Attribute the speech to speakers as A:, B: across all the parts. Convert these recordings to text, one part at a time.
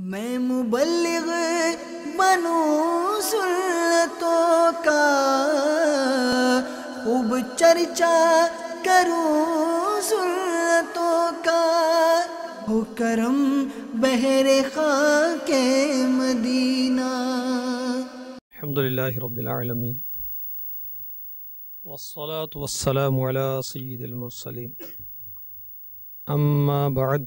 A: मैं मुबल्लिग बनूं सुन्नतों
B: का खूब चर्चा करूं सुन्नतों का हो करम बहरे खाके मदीना
A: अल्हम्दुलिल्लाह रब्बिल والصلاة والسلام على سيد المرسلين أما بعد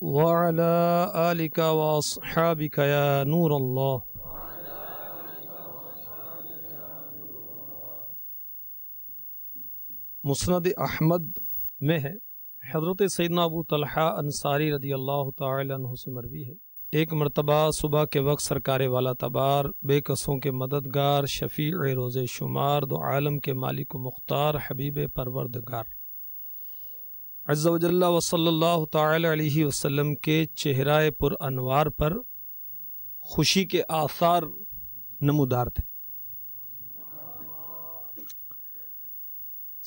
A: وعلى آلك وأصحابك يا نور الله मुसनद अहमद में है हज़रत सैदना अबू तलहा अंसारी रदी अल्लाह तह से मरवी है एक मरतबा सुबह के वक्त सरकार वाला तबार बेकसों के मददगार शफ़ी रोज़ शुमार दो आलम के मालिक मुख्तार हबीब परवरदगार अज़्ज़वजल्ला वसल्ला तसलम वसम के चेहरा पुरानवार पर खुशी के आसार नमदार थे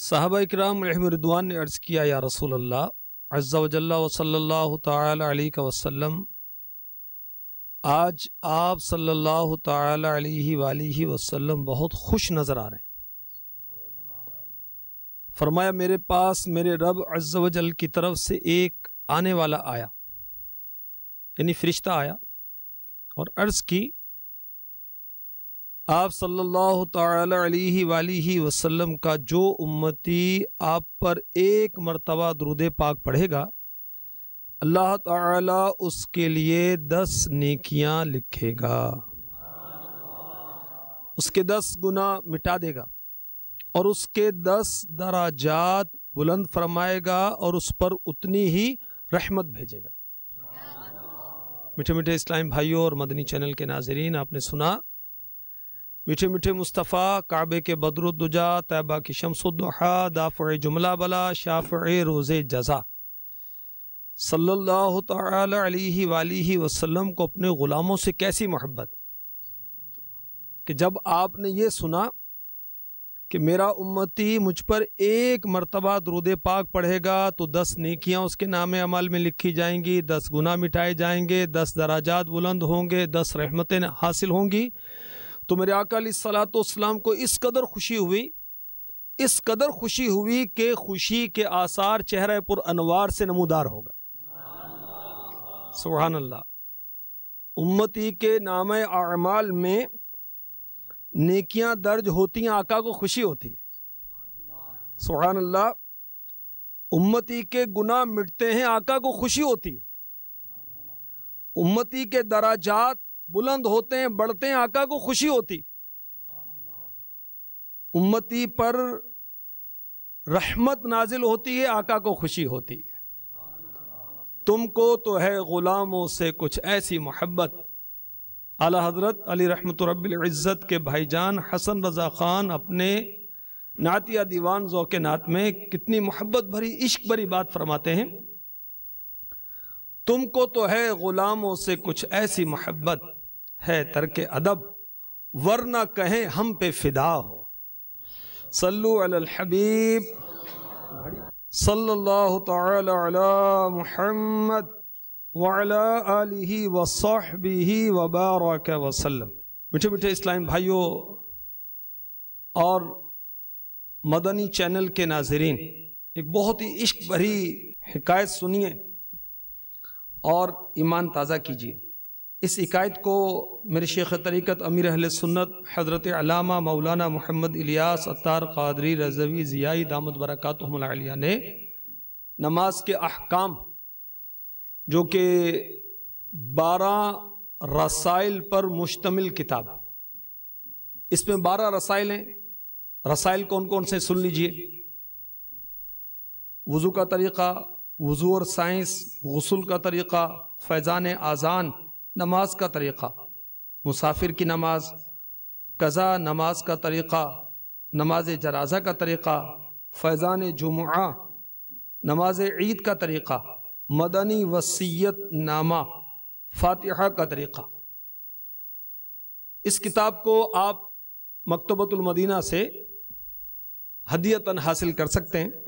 A: साहबा कराम रहमरदवान ने अर्ज़ किया या रसूल अल्लाह अज़्ज़वजल्ला वसल्ला तैहि वसम आज आप सल्ला अलैहि बहुत खुश नज़र आ रहे हैं
B: फरमाया मेरे पास मेरे रब अज्जल की तरफ से एक आने वाला आया यानी फरिश्ता आया और अर्ज़ की आप सल्लल्लाहु अलैहि वसल्लम का जो उम्मती आप पर एक मरतबा दरुद पाक पढ़ेगा अल्लाह ताला उसके लिए दस नेकियां लिखेगा उसके दस गुना मिटा देगा और उसके दस दराजात बुलंद फरमाएगा और उस पर उतनी ही रहमत भेजेगा
A: मीठे मीठे इस्लाम भाइयों और मदनी चैनल के नाजरीन आपने सुना मीठे मीठे मुस्तफ़ा काबे के बदरुद्दुजा तैबा की शमसुद्दहा दाफ़ जुमला बला शाफ़ रोजे जजा
B: सल्लल्लाहु अलैहि वसल्लम को अपने ग़ुलामों से कैसी मोहब्बत कि जब आपने ये सुना कि मेरा उम्मती मुझ पर एक मरतबा दरूद पाक पढ़ेगा तो दस नेकियां उसके नाम अमल में लिखी जाएंगी दस गुना मिटाए जाएंगे दस दराजात बुलंद होंगे दस रहमतें हासिल होंगी तो मेरे अकाली सलातम को इस कदर खुशी हुई इस कदर खुशी हुई कि खुशी के आसार चेहरे पर अनवार से नमोदार हो गए सुबहानल्ला उम्मती के नाम अमाल में नेकियां दर्ज होती हैं आका को खुशी होती है सुहान अल्लाह उम्मती के गुनाह मिटते हैं आका को खुशी होती है उम्मती के दराजात बुलंद होते हैं बढ़ते हैं आका को खुशी होती उम्मती पर रहमत नाजिल होती है आका को खुशी होती है तुमको तो है गुलामों से कुछ ऐसी मोहब्बत आला हज़रत अली रहमत रब्ज़त के भाईजान हसन रज़ा ख़ान अपने नातिया दीवान ज़ौक़ नात में कितनी मोहब्बत भरी इश्क भरी बात फरमाते हैं तुमको तो है ग़ुलामों से कुछ ऐसी मोहब्बत है तर्क अदब वरना कहें हम पे फिदा हो सल्लु सल्ला हबीब वाला वसलम मीठे इस्लाम भाइयों और मदनी चैनल के नाजरीन एक बहुत ही इश्क भरी हकायत सुनिए और ईमान ताज़ा कीजिए इस इकायत को मेरे शेख तरीक़त अमीर अहल सुन्नत हज़रत अलामा मौलाना मोहम्मद इलियास अतार कादरी रजवी ज़ियाई दामद बरकत ने नमाज के अहकाम जो कि बारह रसाइल पर मुश्तमिल किताब है इसमें बारह रसाइल हैं रसाइल कौन कौन से सुन लीजिए वज़ू का तरीक़ा वज़ू और साइंस गसल का तरीक़ा फैज़ान आज़ान नमाज का तरीक़ा मुसाफिर की नमाज कज़ा नमाज का तरीक़ा नमाज जराज़ा का तरीक़ा फैज़ान जुमा नमाज ईद का तरीक़ा मदनी वसीयत नामा फातिहा का तरीक़ा इस किताब को आप मकतबतुलमदीना से हदीयतन हासिल कर सकते हैं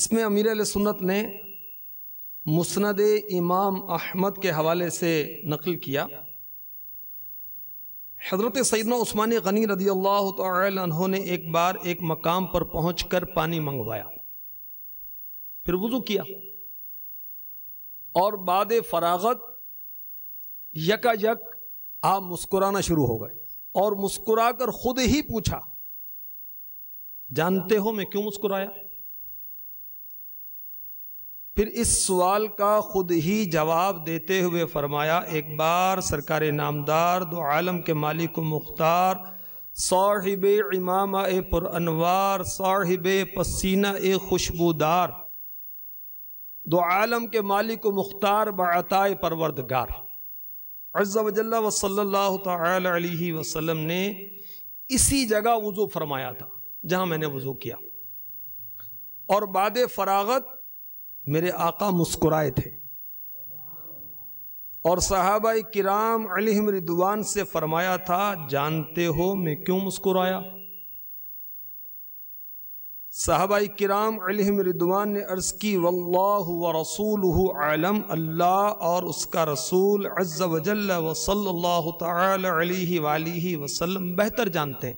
B: इसमें अमीर सुन्नत ने मुस्ंद इमाम अहमद के हवाले से नकल किया हज़रत सैदना उस्मान गनी रदी अल्लाह तहों ने एक बार एक मकाम पर पहुँच कर पानी मंगवाया फिर वजू किया और बाद फरागत यका यक आप मुस्कुराना शुरू हो गए और मुस्कुराकर खुद ही पूछा जानते हो मैं क्यों मुस्कुराया फिर इस सवाल का खुद ही जवाब देते हुए फरमाया एक बार सरकार नामदार दो आलम के मालिक मुख्तार साहिब इमाम ए पुरानवार साहिब पसीना ए खुशबूदार दो आलम के मालिक मुख्तार बताए परवरदगार अज्जा वजल्ला वसलम ने इसी जगह वज़ू फरमाया था जहाँ मैंने वज़ू किया और बाद फरागत मेरे आका मुस्कुराए थे और साहबा किराम अलिम रिदवान से फरमाया था जानते हो मैं क्यों मुस्कुराया साहबाई किराम रिदवान ने अर्ज़ की वल्ला व रसूल आलम अल्लाह और उसका रसूल अज़्ज़ वजल व सल्लल्लाहु अलैहि वसल्लम बेहतर जानते हैं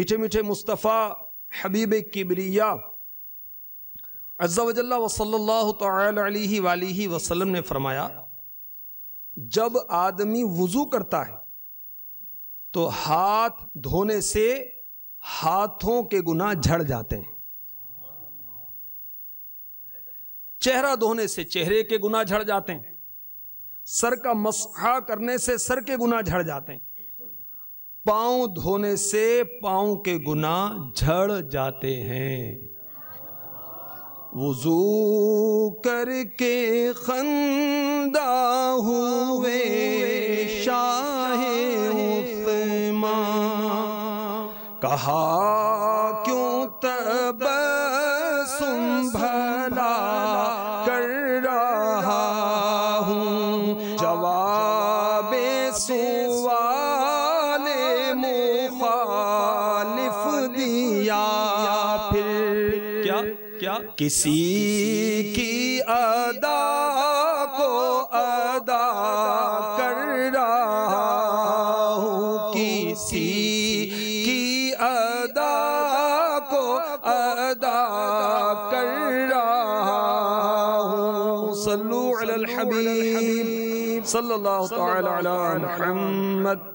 B: मीठे मीठे मुस्तफ़ा हबीब किबरिया अज़्ज़ वजल व सल्लल्लाहु अलैहि वसल्लम ने फरमाया जब आदमी वज़ू करता है तो हाथ धोने से हाथों के गुना झड़ जाते हैं चेहरा धोने से चेहरे के गुना झड़ जाते हैं सर का मसहा करने से सर के गुना झड़ जाते हैं पांव धोने से पांव के गुना झड़ जाते हैं वजू करके खंदा हुए शाह उस्मान कहा क्यों तब भला कर रहा हूँ जवाब सुवाले मुखालिफ दिया फिर क्या क्या किसी की अदा सल्लल्लाहु मोहम्मद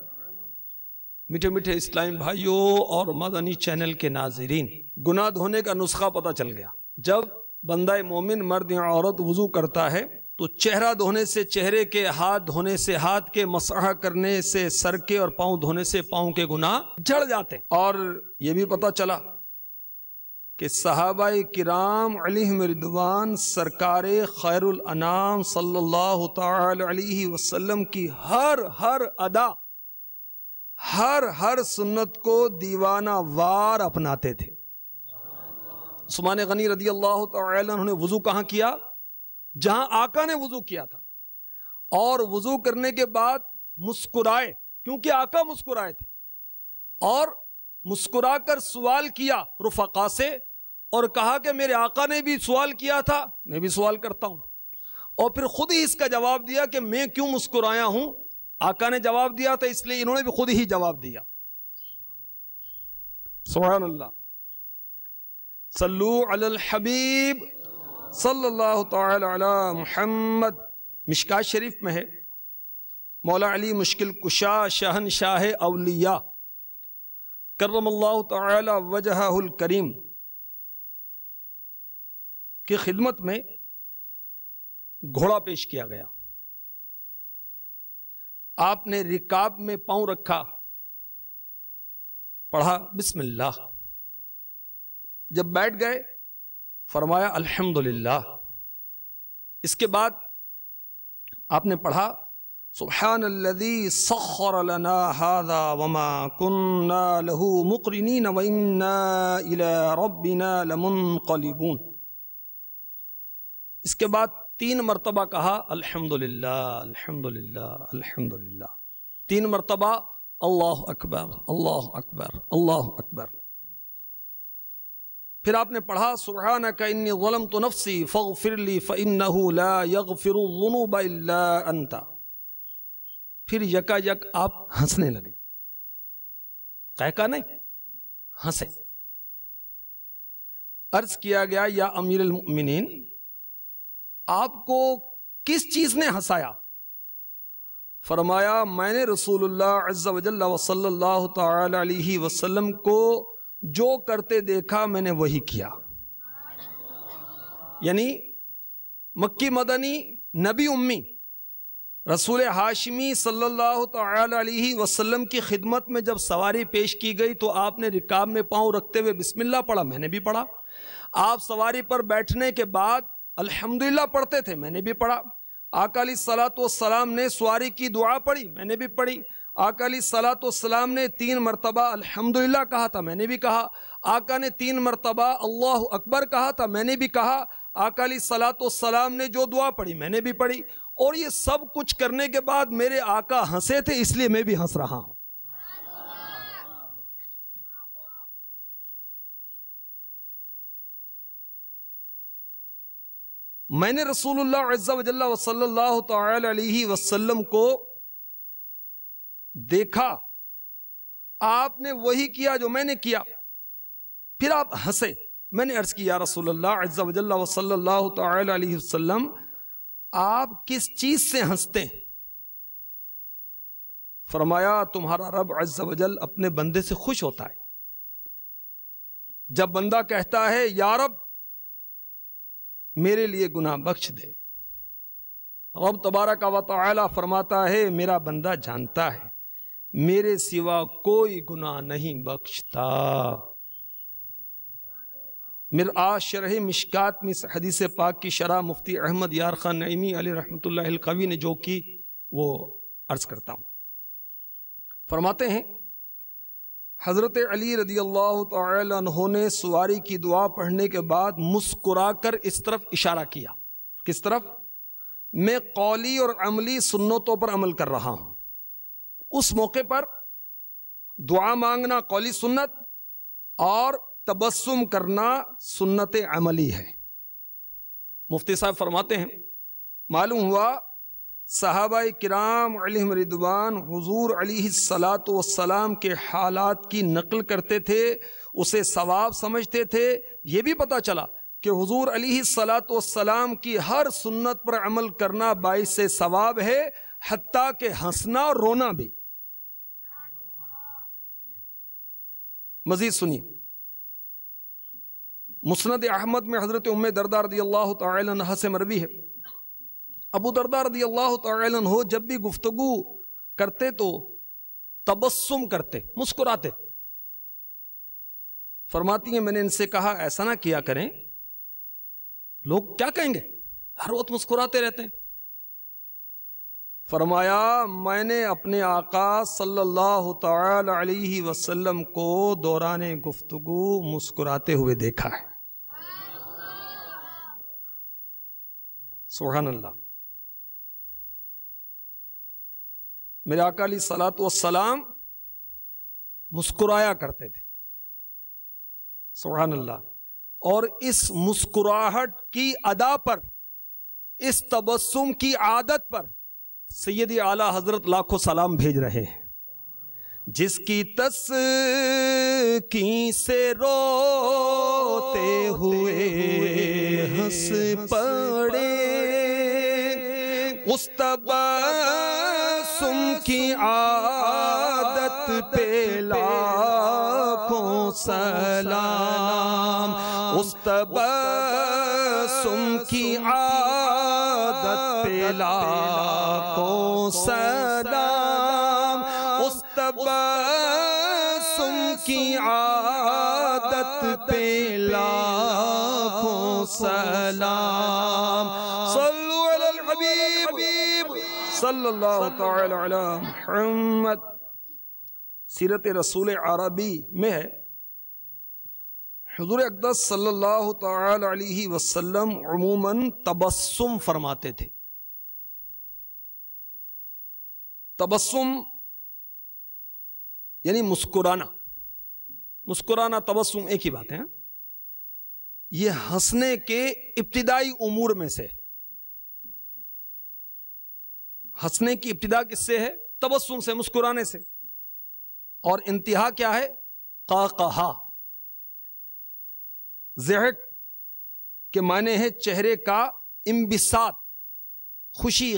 B: मीठे मीठे इस्लाम भाइयों और मदनी चैनल के नाजरीन गुनाह धोने का नुस्खा पता चल गया जब बंदा मोमिन मर्द या औरत वजू करता है तो चेहरा धोने से चेहरे के हाथ धोने से हाथ के मसाह करने से सर के और पांव धोने से पांव के गुनाह जड़ जाते और ये भी पता चला कि सहाबा किराम मरदवान सरकार खैरनाम सल्लल्लाहु अलैहि वसल्लम की हर हर अदा हर हर सुन्नत को दीवाना वार अपनाते थे सुमान गनी रदी अल्लाह उन्होंने वज़ू कहाँ किया जहां आका ने वज़ू किया था और वज़ू करने के बाद मुस्कुराए क्योंकि आका मुस्कुराए थे और मुस्कुराकर सवाल किया रुफका से और कहा कि मेरे आका ने भी सवाल किया था मैं भी सवाल करता हूं और फिर खुद ही इसका जवाब दिया कि मैं क्यों मुस्कुराया हूं आका ने जवाब दिया था इसलिए इन्होंने भी खुद ही जवाब दिया सुबह अल्लाह सल्लू अल हबीब सल्लल्लाहु मोहम्मद मिशका शरीफ में है मौला अली मुश्किल कुशा शहन शाह अलिया करम वजहुल करीम की खिदमत में घोड़ा पेश किया गया आपने रिकाब में पांव रखा पढ़ा बिस्मिल्लाह जब बैठ गए फरमाया अल्हम्दुलिल्लाह इसके बाद आपने पढ़ा सुबहान लदी सखर लना हादा वमा कन्ना लहू मुकरनी नवन्ना रबिना लमन कलिबून इसके बाद तीन मरतबा कहा अल्हम्दुलिल्लाह अल्हम्दुलिल्लाह अल्हम्दुलिल्लाह तीन मरतबा अल्लाह अकबर अल्लाह अकबर अल्लाह अकबर फिर आपने पढ़ा सुबहाना का इन वलम तो नफसी फ़िरली फ़िन ला यग फिर अंता फिर यकायक आप हंसने लगे कहका नहीं हंसे अर्ज किया गया या अमीर मिनीन आपको किस चीज ने हंसाया फरमाया मैंने रसूलुल्लाह अलैहि वसल्लम को जो करते देखा मैंने वही किया यानी मक्की मदनी नबी उम्मी रसूल हाशमी सल्लल्लाहु अलैहि वसल्लम की खिदमत में जब सवारी पेश की गई तो आपने रिकाब में पाँव रखते हुए बिस्मिल्लाह पढ़ा मैंने भी पढ़ा आप सवारी पर बैठने के बाद अल्हम्दुलिल्लाह पढ़ते थे मैंने भी पढ़ा आकाली सलात सलाम ने सवारी की दुआ पढ़ी मैंने भी पढ़ी आकाली सलात सलाम ने तीन मरतबा अल्हम्दुलिल्लाह कहा था मैंने भी कहा आका ने तीन मरतबा अल्लाह अकबर कहा था मैंने भी कहा अकाली सलात सलाम ने जो दुआ पढ़ी मैंने भी पढ़ी और ये सब कुछ करने के बाद मेरे आका हंसे थे इसलिए मैं भी हंस रहा हूं मैंने रसूलुल्लाह अलैहि वसल्लम को देखा आपने वही किया जो मैंने किया फिर आप हंसे मैंने अर्ज किया रसूलुल्लाह सल्लल्लाहु अलैहि वसल्लम आप किस चीज से हंसते हैं फरमाया तुम्हारा रब अजल अपने बंदे से खुश होता है जब बंदा कहता है या रब मेरे लिए गुनाह बख्श दे रब तबारा का वाला फरमाता है मेरा बंदा जानता है मेरे सिवा कोई गुनाह नहीं बख्शता मिरआ शरह मिशकात में हदीस पाक की शरा मुफ्ती अहमद यार खान नईमी अली रहमतुल्लाकवी ने जो की वो अर्ज करता हूँ फरमाते हैं हज़रत अली रदी अल्लाह तहों ने सवारी की दुआ पढ़ने के बाद मुस्कुरा कर इस तरफ इशारा किया किस तरफ मैं कौली और अमली सुन्नतों पर अमल कर रहा हूँ उस मौके पर दुआ मांगना कौली सुन्नत और तबस्सुम करना सुन्नत अमली है मुफ्ती साहब फरमाते हैं मालूम हुआ साहबा किराम रिदवान हुजूर अली सलात वसलाम के हालात की नकल करते थे उसे सवाब समझते थे ये भी पता चला कि हुजूर अली सलात वसलाम की हर सुन्नत पर अमल करना बाई से सवाब है हती के हंसना रोना भी मजीद सुनिए मुस्ंद अहमद में हज़रत उम दरदार रदी अल्लाह तह से मरवी है अबू दरदार रदी अल्लाह तन हो जब भी गुफ्तगु करते तो तबस्सुम करते मुस्कुराते फरमाती हैं मैंने इनसे कहा ऐसा ना किया करें लोग क्या कहेंगे हर वक्त मुस्कुराते रहते हैं फरमाया मैंने अपने आका सल्लल्लाहु अलैहि वसल्लम को दौरान गुफ्तगु मुस्कुराते हुए देखा है सुबहान अल्लाह मेरे अकाली सलात वसलाम मुस्कुराया करते थे सुबहान अल्लाह और इस मुस्कुराहट की अदा पर इस तबस्सुम की आदत पर सैयद आला हजरत लाखों सलाम भेज रहे हैं जिसकी तस की से रोते हुए हंस पड़े उस तबासुम की आदत पे लाखों सलाम उस तबासुम की आदत पे लाखों सलाम की आदत पे लाखों सलाम मोहम्मद सीरत रसूल अरबी में है हजूर अकदस सल्लल्लाहु ताला अमूमन तबस्सुम फरमाते थे तबस्सुम यानी मुस्कुराना मुस्कुराना तबस्सुम एक ही बात है हाँ? ये हंसने के इब्तदाई उमूर में से हंसने की इब्तदा किससे है तबस्सुम से मुस्कुराने से और इंतहा क्या है का कहा जहट के माने हैं चेहरे का इम्बिसात खुशी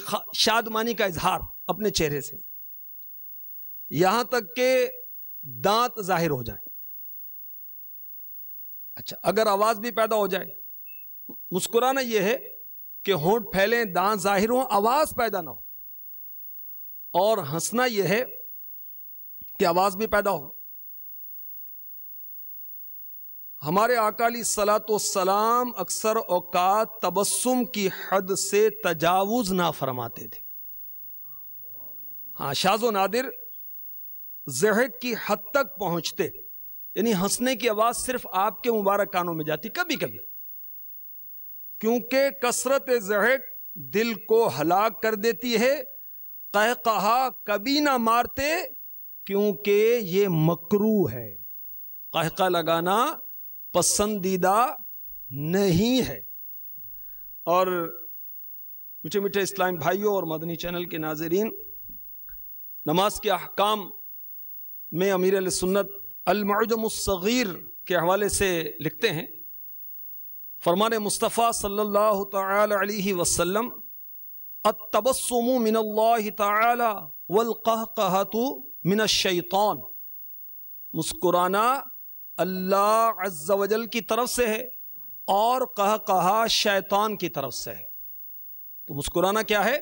B: शादमानी का इजहार अपने चेहरे से यहां तक के दांत जाहिर हो जाए अच्छा अगर आवाज भी पैदा हो जाए मुस्कुराना यह है कि होंठ फैले दांत जाहिर हो आवाज पैदा ना हो और हंसना यह है कि आवाज भी पैदा हो हमारे अकाली सलात सलाम अक्सर औकात तबस्सुम की हद से तजावुज ना फरमाते थे हाँ शाजो नादिर जहक की हद तक पहुंचते यानी हंसने की आवाज सिर्फ आपके मुबारक कानों में जाती कभी कभी क्योंकि कसरत जहक दिल को हलाक कर देती है कह कहा कभी ना मारते क्योंकि ये मकरू है कहका लगाना पसंदीदा नहीं है और मीठे मीठे इस्लाम भाइयों और मदनी चैनल के नाजरीन नमाज के अहकाम में अमीर सुन्नत अलमजमसग़ीर के हवाले से लिखते हैं फरमान मुस्तफ़ा सल्लल्लाहु अलैहि वसल्लम अतबसम मिन तलक़हतु मिन शैतान मुस्कुराना अल्लाजल की तरफ से है और कह कहा शैतान की तरफ से है तो मुस्कुराना क्या है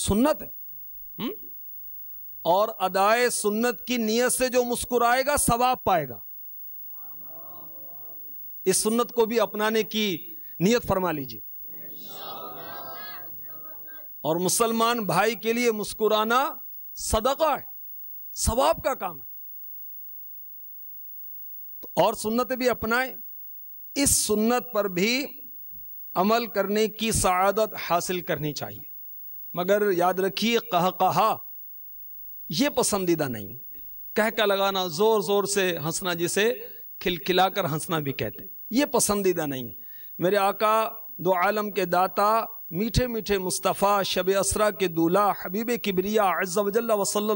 B: सुन्नत है हुँ? और अदाए सुन्नत की नीयत से जो मुस्कुराएगा सवाब पाएगा इस सुन्नत को भी अपनाने की नीयत फरमा लीजिए और मुसलमान भाई के लिए मुस्कुराना सदका है सवाब का काम है तो और सुन्नत भी अपनाएं इस सुन्नत पर भी अमल करने की सआदत हासिल करनी चाहिए मगर याद रखिए कह कहा ये पसंदीदा नहीं कह का लगाना जोर जोर से हंसना जिसे खिलखिलाकर हंसना भी कहते हैं ये पसंदीदा नहीं है मेरे आका दो आलम के दाता मीठे मीठे मुस्तफ़ा शब असरा के दूल्हा हबीब किबरिया अज्जा वसल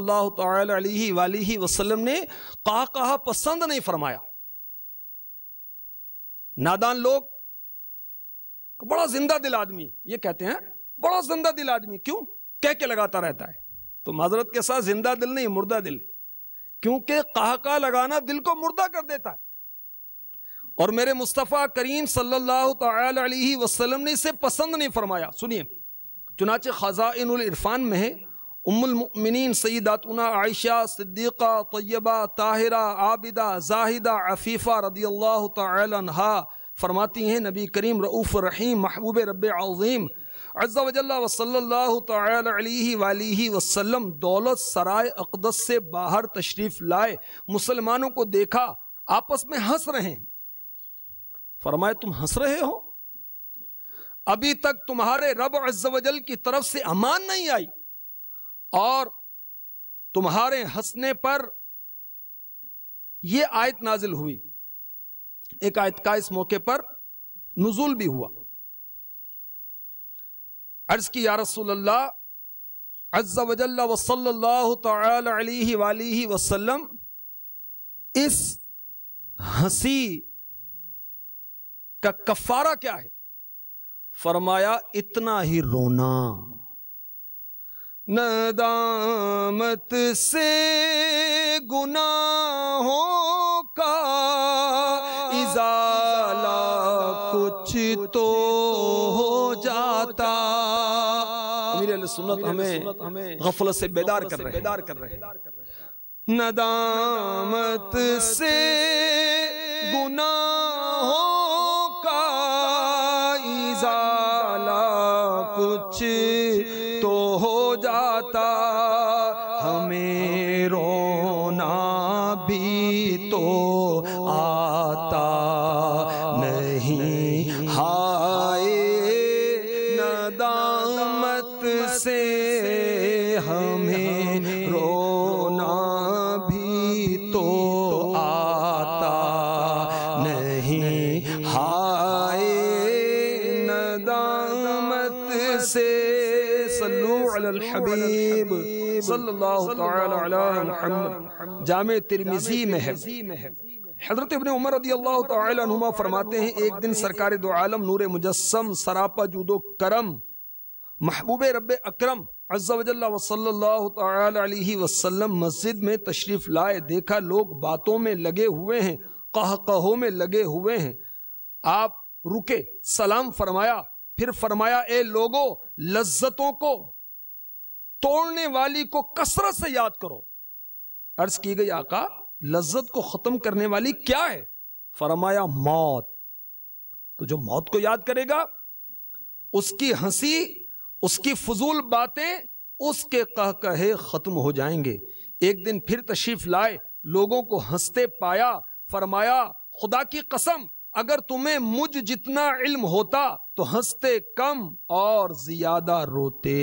B: वसलम ने कहा कहा पसंद नहीं फरमाया नादान लोग बड़ा जिंदा दिल आदमी ये कहते हैं बड़ा जिंदा दिल आदमी क्यों कह के लगाता रहता है तो माजरत के साथ जिंदा दिल नहीं मुर्दा दिल क्योंकि कहाका लगाना दिल को मुर्दा कर देता है और मेरे मुस्तफ़ा करीम सल्लल्लाहु अलैहि वसल्लम ने इसे पसंद नहीं फरमाया सुनिए चुनाचे ख़जाइनुल इरफान में है उम्मिन सईदातुना आयशा सिद्दीक़ा तय्यबा ताहिरा आबिदा जाहिदा अफीफ़ा रदी अल्लाह तहा फरमाती हैं नबी करीम रऊफ़ रहीम महबूब रब अज़ीम दौलत सराय अकदस से बाहर तशरीफ़ लाए मुसलमानों को देखा आपस में हंस रहे हैं फरमाए तुम हंस रहे हो अभी तक तुम्हारे रब अजल की तरफ से अमान नहीं आई और तुम्हारे हंसने पर यह आयत नाजिल हुई एक आयत का इस मौके पर नुजूल भी हुआ अर्ज की या रसूल्ला इस हंसी का कफारा क्या है फरमाया इतना ही रोना नदामत से गुनाहों का इजाला कुछ तो सुन्नत हमें गफलत से बेदार कर रहे बेदार कर रहे नदामत से गुनाहों का इजाला कुछ से हमें रोना भी तो आता नहीं हाय नदामत से सल्लू अल हबीब सल्लल्लाहु जाम तिरमिजी में है हजरत इबन उमर रदी अल्लाह तुमा फरमाते हैं एक दिन सरकार दो आलम नूर मुजस्म सरापा जुदो करम महबूब रब अक्रम वसल्लम मस्जिद में तशरीफ़ लाए देखा लोग बातों में लगे हुए हैं कह कहों में लगे हुए हैं आप रुके सलाम फरमाया फिर फरमाया ए लोगो लज्जतों को तोड़ने वाली को कसरत से याद करो अर्ज की गई आका लज्जत को ख़त्म करने वाली क्या है फरमाया मौत तो जो मौत को याद करेगा उसकी हंसी उसकी फजूल बातें उसके कह कहे ख़त्म हो जाएंगे एक दिन फिर तशीफ लाए लोगों को हंसते पाया फरमाया खुदा की कसम अगर तुम्हें मुझ जितना इल्म होता तो हंसते कम और ज्यादा रोते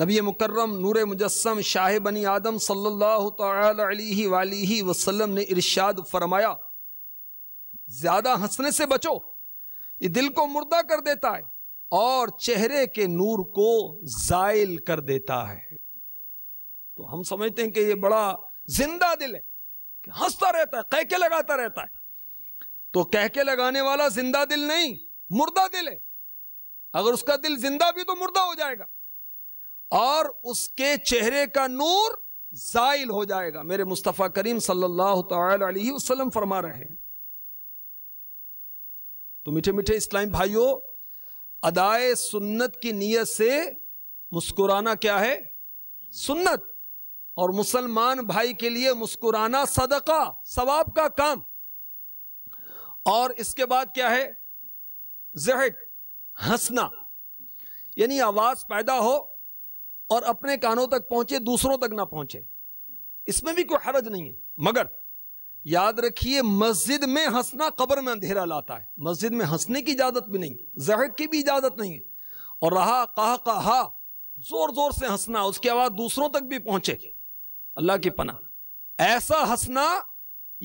B: नबी मुकर्रम नूर मुजस्म शाह बनी आदम सल्लल्लाहु वसलम वसल्लम ने इरशाद फरमाया ज्यादा हंसने से बचो ये दिल को मुर्दा कर देता है और चेहरे के नूर को जायल कर देता है तो हम समझते हैं कि ये बड़ा जिंदा दिल है कि हंसता रहता है कहके लगाता रहता है तो कहके लगाने वाला जिंदा दिल नहीं मुर्दा दिल है अगर उसका दिल जिंदा भी तो मुर्दा हो जाएगा और उसके चेहरे का नूर जायल हो जाएगा मेरे मुस्तफ़ा करीम सल्लल्लाहु अलैहि वसल्लम फरमा रहे हैं तो मीठे मीठे इस्लाम भाइयों अदाए सुन्नत की नीयत से मुस्कुराना क्या है सुन्नत और मुसलमान भाई के लिए मुस्कुराना सदका सवाब का काम और इसके बाद क्या है जहक हंसना यानी आवाज पैदा हो और अपने कानों तक पहुंचे दूसरों तक ना पहुंचे इसमें भी कोई हरज नहीं है मगर याद रखिए मस्जिद में हंसना कब्र में अंधेरा लाता है मस्जिद में हंसने की इजाजत भी नहीं जहर की भी इजाजत नहीं है और रहा कहा कहा जोर जोर से हंसना उसकी आवाज दूसरों तक भी पहुंचे अल्लाह की पना ऐसा हंसना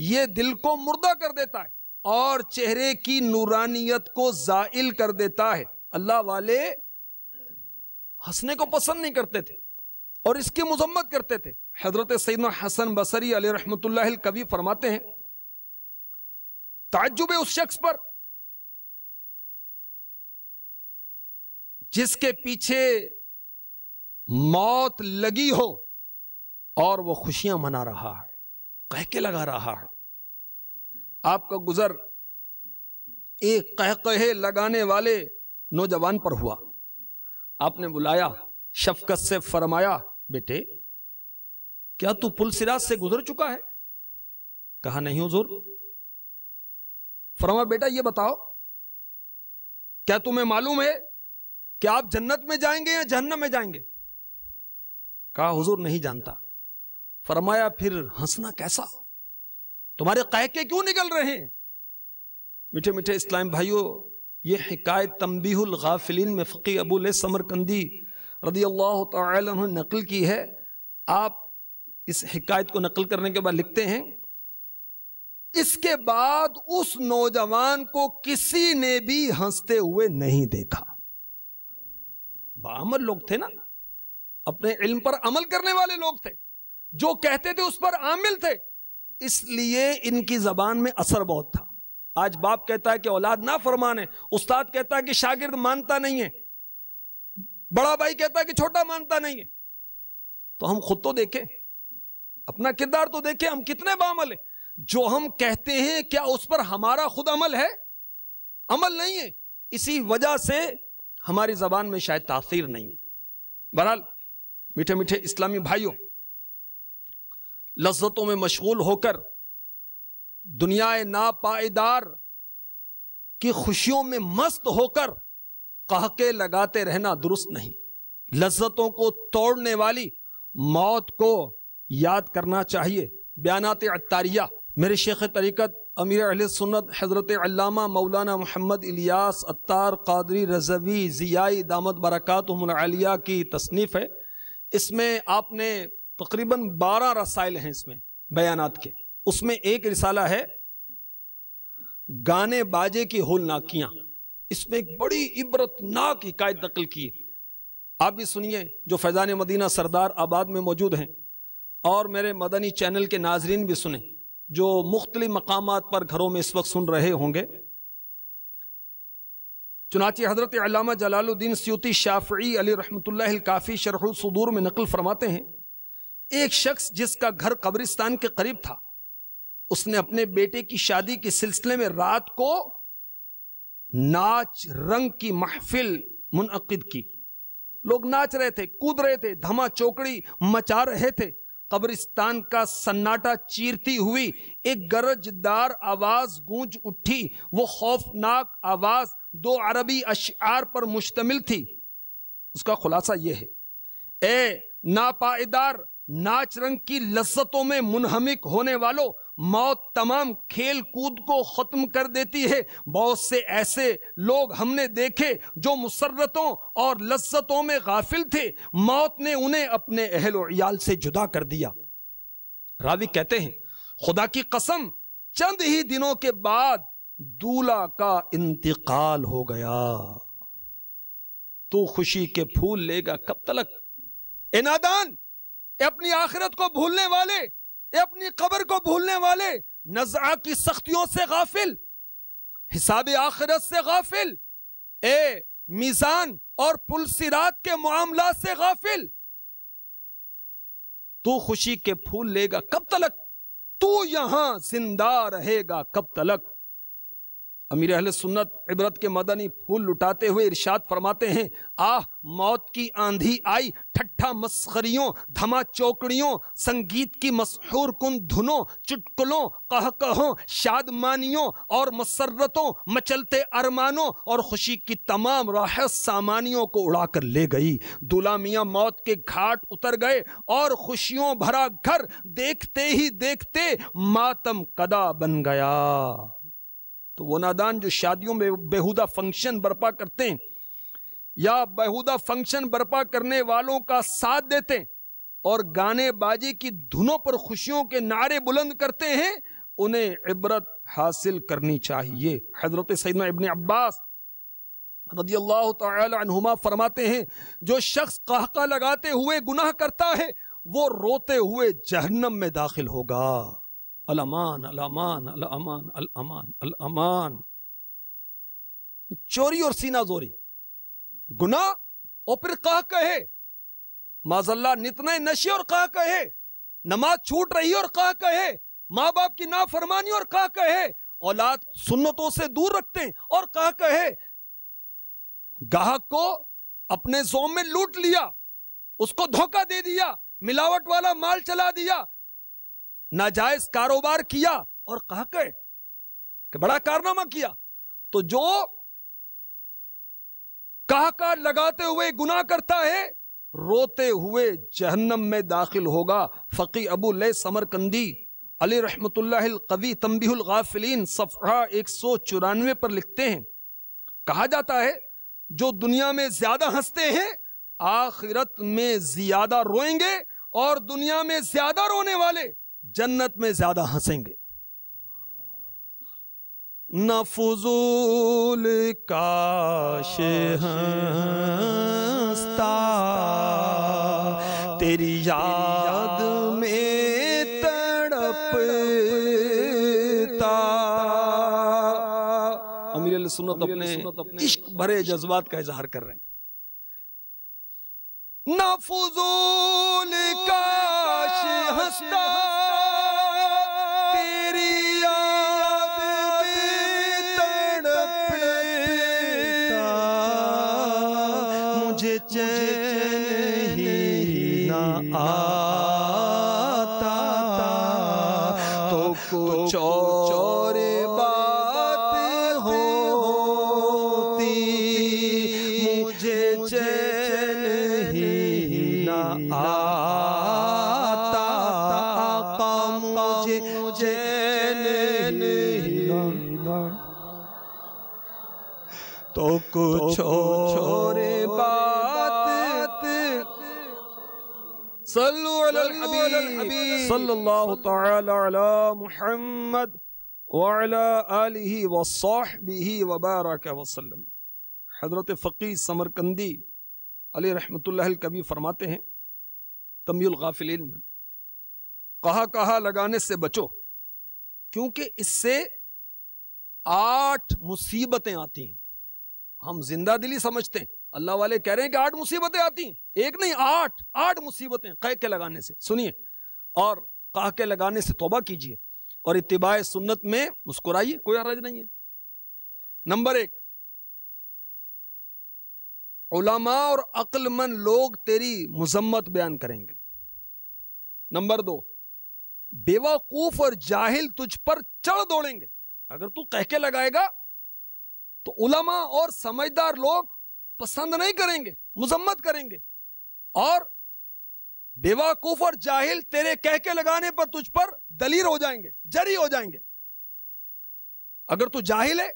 B: ये दिल को मुर्दा कर देता है और चेहरे की नूरानियत को जाइल कर देता है अल्लाह वाले हंसने को पसंद नहीं करते थे और इसकी मजम्मत करते थे हजरत सैद हसन बसरी अली रहमत कवि फरमाते हैं ताजुब उस शख्स पर जिसके पीछे मौत लगी हो और वो खुशियां मना रहा है कहके लगा रहा है आपका गुजर एक कहकहे लगाने वाले नौजवान पर हुआ आपने बुलाया शफकत से फरमाया बेटे क्या तू पुल सिराज से गुजर चुका है कहा नहीं हुजूर फरमा बेटा ये बताओ क्या तुम्हें मालूम है कि आप जन्नत में जाएंगे या जहन्नम में जाएंगे कहा हुजूर नहीं जानता फरमाया फिर हंसना कैसा तुम्हारे कहके क्यों निकल रहे हैं मीठे मीठे इस्लाम भाइयों ये हिकायत तम्बीहुल गाफिलीन में फ़की अबुल समरकंदी रदी अल्लाह तुमने नकल की है आप इस शिकायत को नकल करने के बाद लिखते हैं इसके बाद उस नौजवान को किसी ने भी हंसते हुए नहीं देखा बामल लोग थे ना अपने इल्म पर अमल करने वाले लोग थे जो कहते थे उस पर आमिल थे इसलिए इनकी जबान में असर बहुत था आज बाप कहता है कि औलाद ना फरमाने उस्ताद कहता है कि शागिर्द मानता नहीं है बड़ा भाई कहता है कि छोटा मानता नहीं है तो हम खुद तो देखें अपना किरदार तो देखें हम कितने बामल हैं जो हम कहते हैं क्या उस पर हमारा खुद अमल है अमल नहीं है इसी वजह से हमारी जबान में शायद तासीर नहीं है बहरहाल मीठे मीठे इस्लामी भाइयों लज्जतों में मशगूल होकर दुनिया नापायदार की खुशियों में मस्त होकर कहके लगाते रहना दुरुस्त नहीं लज्जतों को तोड़ने वाली मौत को याद करना चाहिए बयानात अतारिया मेरे शेख तरीकत अमीर अहल सुन्नत हज़रत अल्लामा मौलाना मोहम्मद इलियास अत्तार कादरी रजवी ज़ियाई दामद बरक़ातमिया की तसनीफ़ है इसमें आपने तकरीबन बारह रसायल हैं इसमें बयानात के उसमें एक रिसाला है गाने बाजे की होल इसमें एक बड़ी इबरतनाक हिकायत नकल की है आप भी सुनिए जो फैज़ान मदीना सरदार आबाद में मौजूद हैं और मेरे मदनी चैनल के नाजरीन भी सुने जो मुख्तलि मकाम पर घरों में इस वक्त सुन रहे होंगे चुनाची हजरत अलामा जलालुद्दीन स्यूती शाफ़ी अली रहमत काफ़ी शरहुल में नकल फरमाते हैं एक शख्स जिसका घर कब्रिस्तान के करीब था उसने अपने बेटे की शादी के सिलसिले में रात को नाच रंग की महफिल मुनद की लोग नाच रहे थे कूद रहे थे धमा चौकड़ी मचा रहे थे कब्रिस्तान का सन्नाटा चीरती हुई एक गरजदार आवाज गूंज उठी वो खौफनाक आवाज दो अरबी अशार पर मुश्तमिल थी उसका खुलासा यह है ए नापाएदार नाच रंग की लज्जतों में मुनहमिक होने वालों मौत तमाम खेल कूद को ख़त्म कर देती है बहुत से ऐसे लोग हमने देखे जो मुसरतों और लज्जतों में गाफिल थे मौत ने उन्हें अपने अहल वयाल से जुदा कर दिया रावी कहते हैं खुदा की कसम चंद ही दिनों के बाद दूल्हा का इंतकाल हो गया तू खुशी के फूल लेगा कब तलक ए नादान ये अपनी आखिरत को भूलने वाले ये अपनी कबर को भूलने वाले नजा की सख्तियों से गाफिल हिसाब आखिरत से गाफिल ए मीजान और पुल सिरात के मामला से गाफिल तू खुशी के फूल लेगा कब तलक तू यहां जिंदा रहेगा कब तलक अमीर अहल सुन्नत इबरत के मदनी फूल लुटाते हुए इरशाद फरमाते हैं आह मौत की आंधी आई ठट्ठा मस्खरियों धमा चौकड़ियों संगीत की मशहूर कुन धुनों चुटकुलों कह कहों शादमानियों और मसरतों मचलते अरमानों और खुशी की तमाम राह सामानियों को उड़ाकर ले गई दुला मियाँ मौत के घाट उतर गए और खुशियों भरा घर देखते ही देखते मातम कदा बन गया तो वो नादान जो शादियों में बेहुदा फंक्शन बर्पा करते हैं या बेहुदा फंक्शन बर्पा करने वालों का साथ देते हैं और गाने बाजे की धुनों पर खुशियों के नारे बुलंद करते हैं उन्हें इबरत हासिल करनी चाहिए हजरत सैदना इबन अब्बास रदी अल्लाह तुमा फरमाते हैं जो शख्स कहका लगाते हुए गुनाह करता है वो रोते हुए जहन्नम में दाखिल होगा अलमान अलमान अलमान अलमान अलमान चोरी और सीना जोरी गुना और फिर कहा कहे माजल्ला नितने नशे और कहा कहे नमाज छूट रही और कहा कहे माँ बाप की नाफरमानी और कहा कहे औलाद सुन्नतों से दूर रखते हैं और कहा कहे गाहक को अपने जोम में लूट लिया उसको धोखा दे दिया मिलावट वाला माल चला दिया नाजायज कारोबार किया और कह गए कि बड़ा कारनामा किया तो जो कहा का लगाते हुए गुनाह करता है रोते हुए जहन्नम में दाखिल होगा फकी अबू ले समरकंदी अली कवि तंबीहुल गाफिलीन सफरा एक सौ चौरानवे पर लिखते हैं कहा जाता है जो दुनिया में ज्यादा हंसते हैं आखिरत में ज्यादा रोएंगे और दुनिया में ज्यादा रोने वाले जन्नत में ज्यादा हंसेंगे न फजूल काश हंसता तेरी याद में तड़पता अमीर सुनत अपने इश्क भरे जज्बात का इजहार कर रहे हैं न फजूल का हंसता कुछ तो छोरे बात सल्लु सल्लल्लाहु तआला अला मुहम्मद वाला आलिही व साहबिही व बारक वसल्लम हजरत फ़कीर समरकंदी अली रहमतुल्लाह अल कबी फरमाते हैं तमयुल गाफिलिन में कहा कहा लगाने से बचो क्योंकि इससे आठ मुसीबतें आती हैं हम जिंदा दिली समझते हैं अल्लाह वाले कह रहे हैं कि आठ मुसीबतें आती हैं एक नहीं आठ आठ मुसीबतें कह के लगाने से सुनिए और कह के लगाने से तोबा कीजिए और इतबा सुन्नत में मुस्कुराइए कोई हरज नहीं है नंबर एक उलामा और अक्लमंद लोग तेरी मुजम्मत बयान करेंगे नंबर दो बेवकूफ और जाहिल तुझ पर चढ़ दौड़ेंगे अगर तू कह के लगाएगा तो उलमा और समझदार लोग पसंद नहीं करेंगे मुजम्मत करेंगे और बेवाकूफ और जाहिल तेरे कह के लगाने पर तुझ पर दलील हो जाएंगे जरी हो जाएंगे अगर तू जाहिल है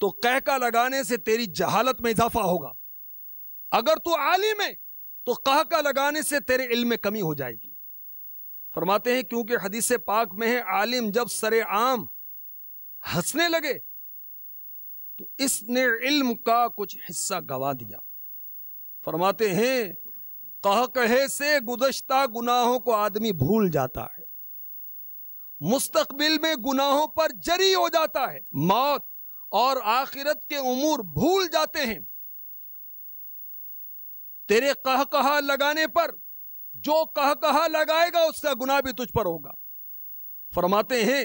B: तो कह का लगाने से तेरी जहालत में इजाफा होगा अगर तू आलिम है तो कह का लगाने से तेरे इल्म में कमी हो जाएगी फरमाते हैं क्योंकि हदीस पाक में है आलिम जब सरे आम हंसने लगे तो इसने इल्म का कुछ हिस्सा गवा दिया फरमाते हैं कह कहे से गुदश्ता गुनाहों को आदमी भूल जाता है मुस्तकबिल में गुनाहों पर जरी हो जाता है मौत और आखिरत के उमूर भूल जाते हैं तेरे कह कहा लगाने पर जो कह कहा लगाएगा उसका गुनाह भी तुझ पर होगा फरमाते हैं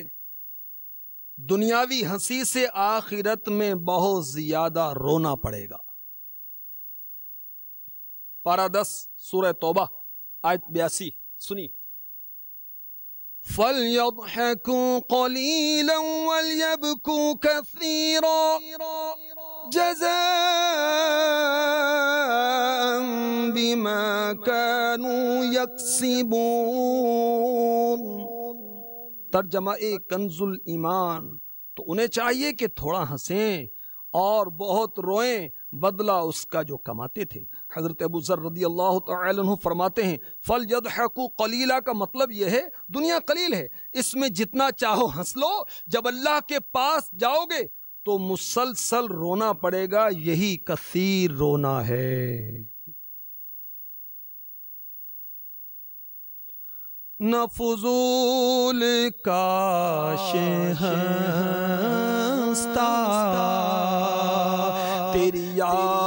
B: दुनियावी हंसी से आखिरत में बहुत ज्यादा रोना पड़ेगा पारा दस सूर तोबा आयत बयासी सुनी फल यबकू कसीरो जजा बिमा कानू तर्जमा ए कंजुल ईमान तो उन्हें चाहिए कि थोड़ा हंसें और बहुत रोएं बदला उसका जो कमाते थे हज़रत अबू जर रदी अल्लाह तु फरमाते हैं फल जद हकू कलीला का मतलब यह है दुनिया कलील है इसमें जितना चाहो हंस लो जब अल्लाह के पास जाओगे तो मुसलसल रोना पड़ेगा यही कसीर रोना है न फजूल का तेरी याद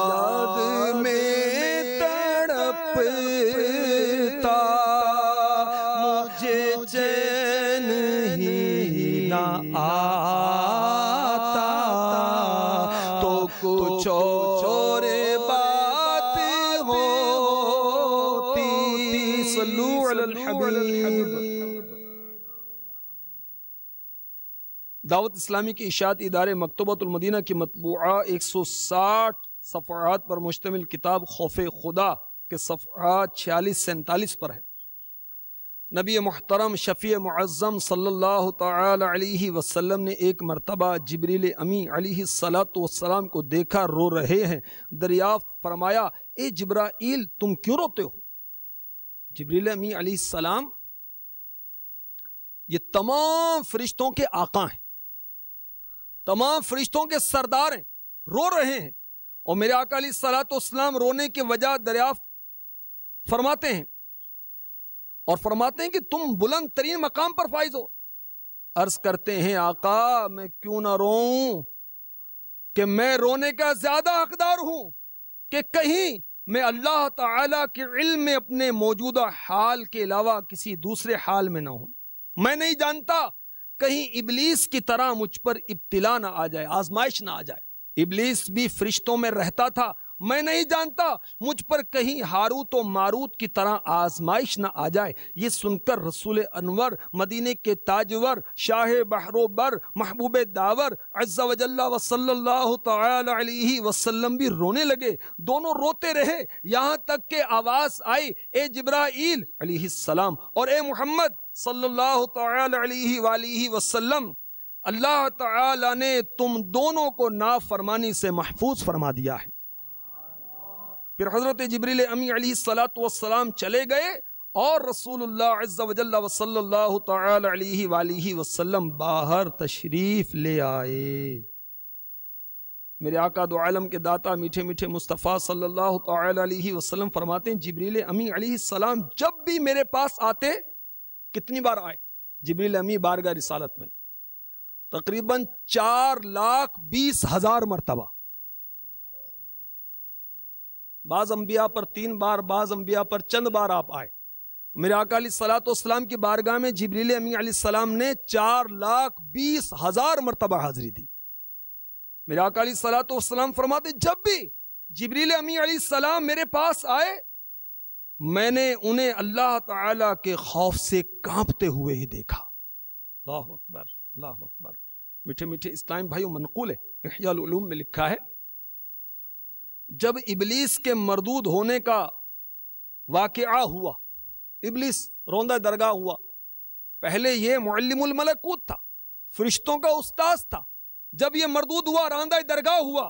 B: दावत इस्लामी के इशात इदारे मकतबतुलमदीना की मतबूा एक सौ साठ सफ़ात पर मुश्तमिल किताब खौफ खुदा के सफात छियालीस सैंतालीस पर है नबी महतरम शफ़ी मज़म सल्ह वसलम ने एक मरतबा जबरील अमी सलाम को देखा रो रहे हैं दरियाफ्त फरमाया ए जबराल तुम क्यों रोते हो जबरील अमी सलाम ये तमाम फरिश्तों के आका हैं तमाम फरिश्तों के सरदार हैं रो रहे हैं और मेरे अकाली सलातम रोने की वजह दरियाफ्त फरमाते हैं और फरमाते हैं कि तुम बुलंद तरीन मकाम पर फाइज हो अर्ज करते हैं आका मैं क्यों ना रो कि मैं रोने का ज्यादा हकदार हूं कि कहीं मैं अल्लाह ताला के इल्म में अपने मौजूदा हाल के अलावा किसी दूसरे हाल में ना हूं मैं नहीं जानता कहीं इबलीस की तरह मुझ पर इब्तिला ना आ जाए आजमाइश ना आ जाए इबलीस भी फरिश्तों में रहता था मैं नहीं जानता मुझ पर कहीं हारूत और मारूत की तरह आजमाइश ना आ जाए ये सुनकर रसूल अनवर मदीने के ताजवर शाह बहरो बर महबूब दावर अज्जा वजल्ला वसल्लम भी रोने लगे दोनों रोते रहे यहाँ तक के आवाज़ आई ए जब्राईल सलाम और ए मोहम्मद सल्लल्लाहु अलैहि वसल्लम अल्लाह ताला ने तुम दोनों को नाफरमानी से महफूज फरमा दिया है फिर हज़रत जबरील अमी अली सलाम चले गए और रसूलुल्लाह सल्लल्लाहु अलैहि वसल्लम बाहर तशरीफ ले आए मेरे आका दो आलम के दाता मीठे मीठे मुस्तफ़ा सल्लल्लाहु अलैहि वसल्लम फरमाते हैं जबरील अमी सलाम जब भी मेरे पास आते कितनी बार आए जबरी अमी बारगा रिसालत में तकरीबन चार लाख बीस हजार मरतबा बाज अंबिया पर तीन बार बाज अंबिया पर चंद बार आप आए मेरे अकाली सलातम की बारगाह में जिबरील अमी सलाम ने चार लाख बीस हजार मरतबा हाजिरी दी मेरे सलात सलातम फरमाते जब भी जबरील अमी सलाम मेरे पास आए मैंने उन्हें अल्लाह ताला के खौफ से कांपते हुए ही देखा अल्लाह अकबर अल्लाह अकबर मीठे मीठे इस्लाम भाई मनकूल है में लिखा है जब इबलीस के मरदूद होने का वाक़ हुआ इबलीस रोंदा दरगाह हुआ पहले ये मलकूत था फरिश्तों का उस्ताद था जब यह मरदूद हुआ रोंदा दरगाह हुआ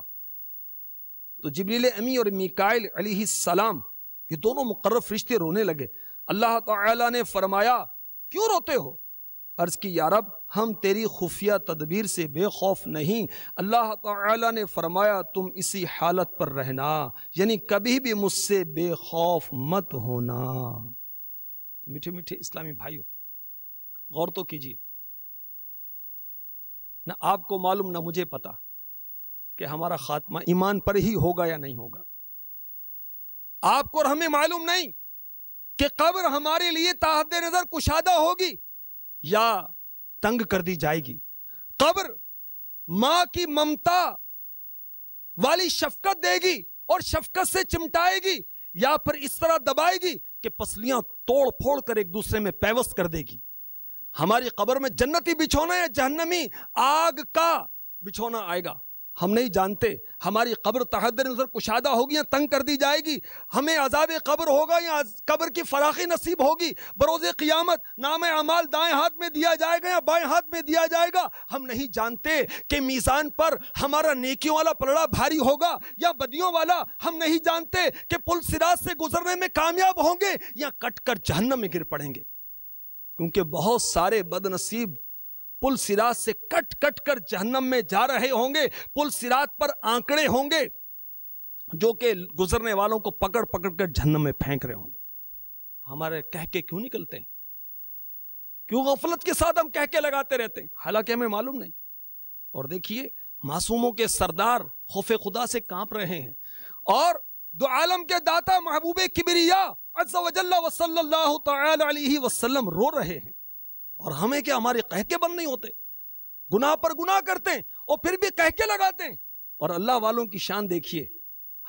B: तो जबरील अमी और मिकाइल सलाम ये दोनों मुकर्र फरिश्ते रोने लगे अल्लाह तला ने फरमाया क्यों रोते हो अर्ज की यारब हम तेरी खुफिया तदबीर से बेखौफ नहीं अल्लाह तला ने फरमाया तुम इसी हालत पर रहना यानी कभी भी मुझसे बेखौफ मत होना तो मीठे मीठे इस्लामी भाइयों गौर तो कीजिए ना आपको मालूम ना मुझे पता कि हमारा खात्मा ईमान पर ही होगा या नहीं होगा आपको और हमें मालूम नहीं कि कब्र हमारे लिए ताहद नजर कुशादा होगी या तंग कर दी जाएगी कब्र मां की ममता वाली शफकत देगी और शफकत से चिमटाएगी या फिर इस तरह दबाएगी कि पसलियां तोड़ फोड़ कर एक दूसरे में पैवस कर देगी हमारी कब्र में जन्नती बिछोना या जहन्नमी आग का बिछोना आएगा हम नहीं जानते हमारी कब्र तहदर नजर कुशादा होगी या तंग कर दी जाएगी हमें अजाब कब्र होगा या कब्र की फराखी नसीब होगी बरोज क़ियामत नाम अमाल दाएं हाथ में दिया जाएगा या बाएं हाथ में दिया जाएगा हम नहीं जानते कि मीज़ान पर हमारा नेकियों वाला पलड़ा भारी होगा या बदियों वाला हम नहीं जानते कि पुल सिराज से गुजरने में कामयाब होंगे या कट कर जहन्न में गिर पड़ेंगे क्योंकि बहुत सारे बदनसीब पुल सिरात से कट कट कर जहन्नम में जा रहे होंगे पुल सिरात पर आंकड़े होंगे जो कि गुजरने वालों को पकड़ पकड़ कर जहन्नम में फेंक रहे होंगे हमारे कह के क्यों निकलते हैं क्यों गफलत के साथ हम कह के लगाते रहते हैं हालांकि हमें मालूम नहीं और देखिए मासूमों के सरदार खौफ खुदा से कांप रहे हैं और दो आलम के दाता महबूबे किबरिया वसल्लम रो रहे हैं और हमें क्या हमारे कहके बंद नहीं होते गुनाह पर गुनाह करते हैं और फिर भी कहके लगाते हैं और अल्लाह वालों की शान देखिए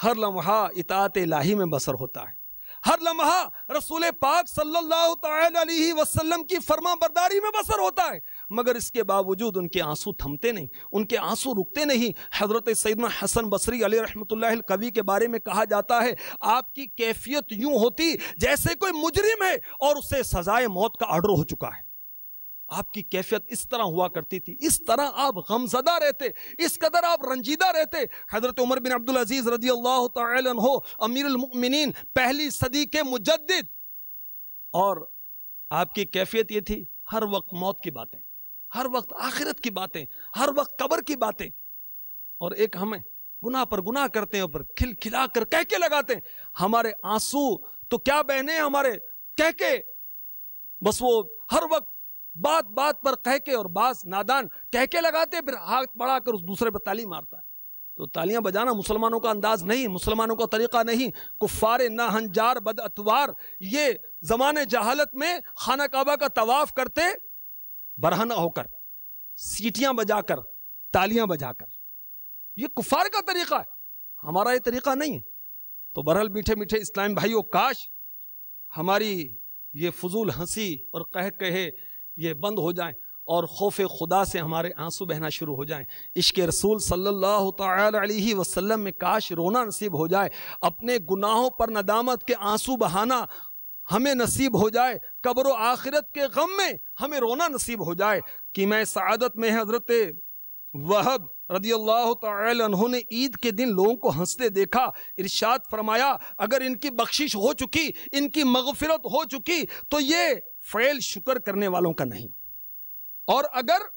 B: हर लम्हा इतात लाही में बसर होता है हर लम्हा रसूल पाक सल्लल्लाहु अलैहि वसल्लम की फर्मा बरदारी में बसर होता है मगर इसके बावजूद उनके आंसू थमते नहीं उनके आंसू रुकते नहीं हजरत सैदना हसन बसरी अली रहमत कवि के बारे में कहा जाता है आपकी कैफियत यूं होती जैसे कोई मुजरिम है और उसे सजाए मौत का आर्डर हो चुका है आपकी कैफियत इस तरह हुआ करती थी इस तरह आप गमजदा रहते इस कदर आप रंजीदा रहते हजरत उमर बिन अब्दुल अजीज रजी अल्लाह अमीर उलमिन पहली सदी के मुजद और आपकी कैफियत ये थी हर वक्त मौत की बातें हर वक्त आखिरत की बातें हर वक्त कबर की बातें और एक हमें गुनाह पर गुनाह करते हैं ऊपर खिल खिला कर कहके लगाते हैं हमारे आंसू तो क्या बहने हमारे कहके बस वो हर वक्त बात बात पर कह के और बास नादान कह के लगाते फिर हाथ बढ़ाकर उस दूसरे पर ताली मारता है तो तालियां बजाना मुसलमानों का अंदाज नहीं मुसलमानों का तरीका नहीं ना हंजार बद अतवार ये जमाने जहालत में खाना काबा का तवाफ करते बरहना होकर सीटियां बजाकर तालियां बजाकर ये कुफार का तरीका है हमारा ये तरीका नहीं है तो बरहल मीठे मीठे इस्लाम भाइयों काश हमारी ये फजूल हंसी और कह कहे ये बंद हो जाए और खौफ खुदा से हमारे आंसू बहना शुरू हो जाएं इश्क रसूल सल्लल्लाहु अलैहि वसल्लम में काश रोना नसीब हो जाए अपने गुनाहों पर नदामत के आंसू बहाना हमें नसीब हो जाए कब्र आखिरत के गम में हमें रोना नसीब हो जाए कि मैं सआदत में हजरत वहब रदी अल्लाह ने ईद के दिन लोगों को हंसते देखा इरशाद फरमाया अगर इनकी बख्शिश हो चुकी इनकी मगफिरत हो चुकी तो ये फैल शुक्र करने वालों का नहीं और अगर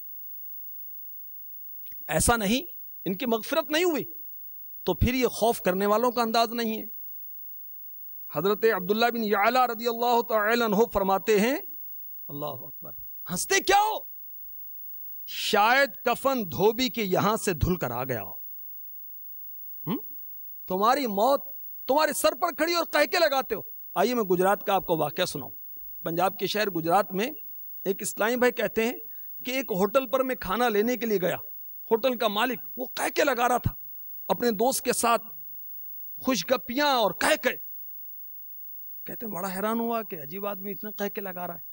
B: ऐसा नहीं इनकी मगफिरत नहीं हुई तो फिर ये खौफ करने वालों का अंदाज नहीं है हजरत अब्दुल्ला बिन याला अल्लाह तरमाते फरमाते हैं अल्लाह अकबर हंसते क्या हो शायद कफन धोबी के यहां से धुलकर आ गया हो हुँ? तुम्हारी मौत तुम्हारे सर पर खड़ी और कहके लगाते हो आइए मैं गुजरात का आपको वाक्य सुनाऊं पंजाब के शहर गुजरात में एक इस्लामी भाई कहते हैं कि एक होटल पर मैं खाना लेने के लिए गया होटल का मालिक वो कहके लगा रहा था अपने दोस्त के साथ खुशगपियां और कह कह कहते बड़ा हैरान हुआ कि अजीब आदमी इतना कह के लगा रहा है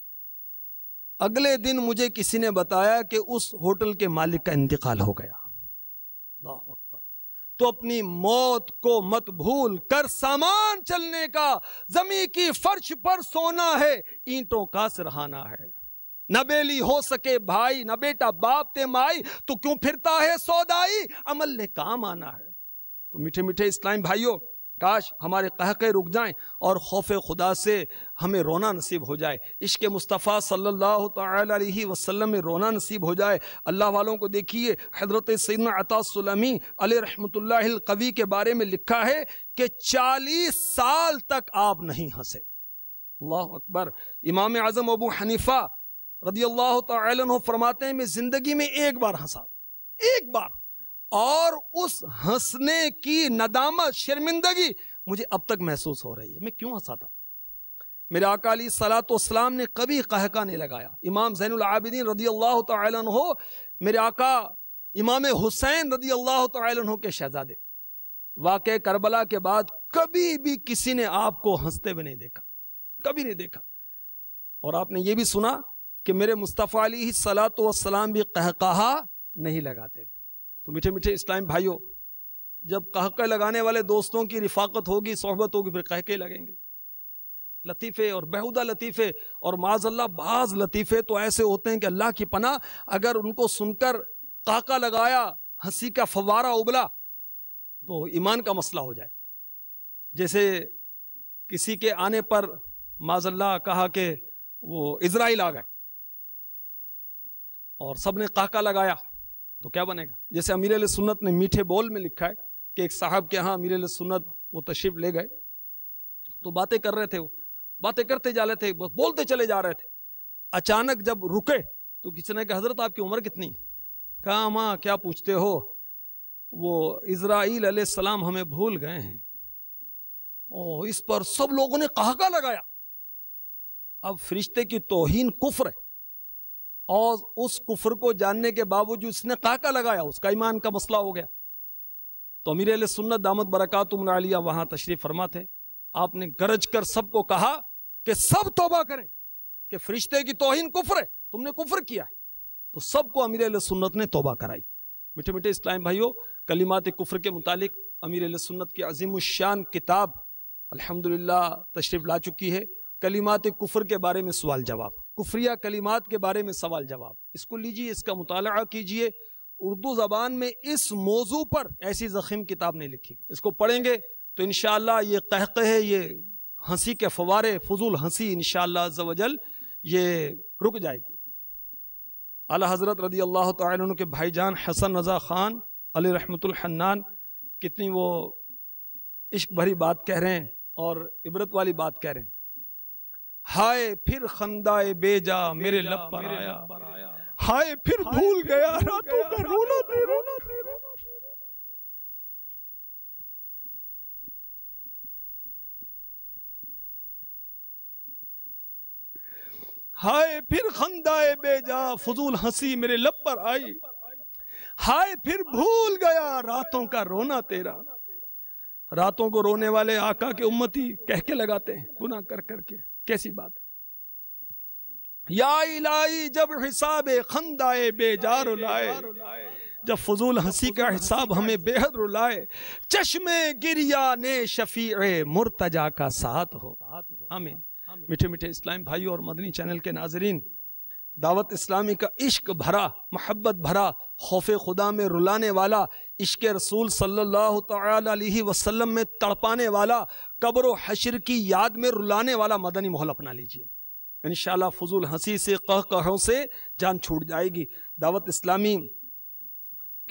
B: अगले दिन मुझे किसी ने बताया कि उस होटल के मालिक का इंतकाल हो गया तो अपनी मौत को मत भूल कर सामान चलने का जमी की फर्श पर सोना है ईंटों का सरहाना है न बेली हो सके भाई न बेटा बाप ते माई तो क्यों फिरता है सौदाई अमल ने काम आना है तो मीठे मीठे इस्लाम भाइयों काश हमारे कहके रुक जाएं और खौफ खुदा से हमें रोना नसीब हो जाए इश्क मुस्तफ़ा सल्लल्लाहु अलैहि वसल्लम में रोना नसीब हो जाए अल्लाह वालों को देखिए हजरत सैदना अतासलमी अलरहमतुल्लाकवी के बारे में लिखा है कि चालीस साल तक आप नहीं हंसे अल्लाह अकबर इमाम आज़म अबू हनीफ़ा रदी अल्लाह तरमाते फरमाते हैं मैं ज़िंदगी में एक बार हंसा था एक बार और उस हंसने की नदामत शर्मिंदगी मुझे अब तक महसूस हो रही है मैं क्यों हंसा था मेरे अकाली सलातम ने कभी कहका नहीं लगाया इमाम जैन रदी अल्लाह हो मेरे आका इमाम हुसैन रदी अल्लाह हो के शहजादे वाक़ करबला के बाद कभी भी किसी ने आपको हंसते हुए नहीं देखा कभी नहीं देखा और आपने ये भी सुना कि मेरे मुस्तफ़ा अली सलात वसलाम भी कहकहा नहीं लगाते थे तो मीठे मीठे इस्लाम भाइयों जब कहके लगाने वाले दोस्तों की रिफाकत होगी सोहबत होगी फिर कहके लगेंगे लतीफ़े और बहुदा लतीफ़े और माजल्ला बाज लतीफ़े तो ऐसे होते हैं कि अल्लाह की पना अगर उनको सुनकर काका लगाया हंसी का फवारा उबला तो ईमान का मसला हो जाए जैसे किसी के आने पर माजल्ला कहा कि वो इसराइल आ गए और सबने काका लगाया तो क्या बनेगा जैसे अमीर सुन्नत ने मीठे बोल में लिखा है कि एक साहब के यहाँ अमीर सुन्नत वो तशीफ ले गए तो बातें कर रहे थे वो बातें करते जा रहे थे बस बोलते चले जा रहे थे अचानक जब रुके तो किसी ने कहा हजरत आपकी उम्र कितनी कहा माँ क्या पूछते हो वो इसराइल सलाम हमें भूल गए हैं ओ इस पर सब लोगों ने कहाका लगाया अब फरिश्ते की तोहिन कुफर है और उस कुफर को जानने के बावजूद उसने काका लगाया उसका ईमान का मसला हो गया तो अमीर सुन्नत दामद बरकत उमरालिया वहां तशरीफ फरमा थे आपने गरज कर सबको कहा कि सब तोबा करें कि फरिश्ते की तोहिन कुफर है तुमने कुफर किया है तो सबको अमीर सुन्नत ने तोबा कराई मीठे मीठे इस्लाम भाइयों कलिमात कुफर के मुतालिक अमीर सुन्नत की अजीम शान किताब अलहमदुल्ला तशरीफ ला चुकी है कलीमात कुफर के बारे में सवाल जवाब कुफरिया कलीमात के बारे में सवाल जवाब इसको लीजिए इसका मुताल कीजिए उर्दू जबान में इस मौजू पर ऐसी जखीम किताब नहीं लिखी इसको पढ़ेंगे तो इन ये कहकहे ये हंसी के फवारे फजूल हंसी इन शजल ये रुक जाएगी अला हज़रत रदी अल्लाह तुन के भाईजान हसन रज़ा ख़ान अली रहमतुल्हन्नान कितनी वो इश्क भरी बात कह रहे हैं और इबरत वाली बात कह रहे हैं हाय फिर खंदाए बेजा मेरे लब पर आया हाय फिर भूल गया रातों का रोना रोना हाय फिर खंदाए बेजा फजूल हंसी मेरे लब पर आई हाय फिर भूल गया रातों का रोना तेरा रातों को रोने वाले आका के उम्मती कह के लगाते हैं गुना कर करके कैसी बात है या इलाही जब हिसाब खंदाए बेजार लाए जब फजूल हंसी का हिसाब हमें बेहद रुलाए चश्मे गिरिया ने शफी मुर्तजा का साथ हो आमीन मीठे मीठे इस्लाम भाई और मदनी चैनल के नाजरीन दावत इस्लामी का इश्क भरा मोहब्बत भरा खौफ खुदा में रुलाने वाला इश्क रसूल सल्लल्लाहु अलैहि वसल्लम में तड़पाने वाला कब्र हशर की याद में रुलाने वाला मदनी माहौल अपना लीजिए इन फजूल हंसी से कह कहों से जान छूट जाएगी दावत इस्लामी